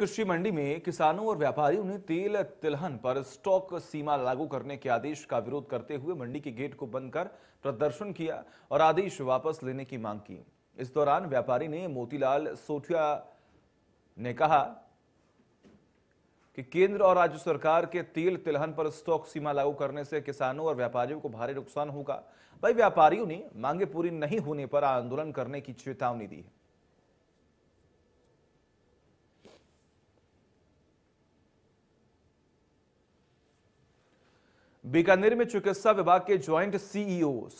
कृषि मंडी में किसानों और व्यापारियों ने तेल तिलहन पर स्टॉक सीमा लागू करने के आदेश का विरोध करते हुए मंडी के गेट को बंद कर प्रदर्शन किया और आदेश वापस लेने की मांग की इस दौरान व्यापारी ने मोतीलाल सोठिया ने कहा कि केंद्र और राज्य सरकार के तेल तिलहन पर स्टॉक सीमा लागू करने से किसानों और व्यापारियों को भारी नुकसान होगा वही व्यापारियों ने मांगे पूरी नहीं होने पर आंदोलन करने की चेतावनी दी है बीकानेर में चिकित्सा विभाग के ज्वाइंट सीईओ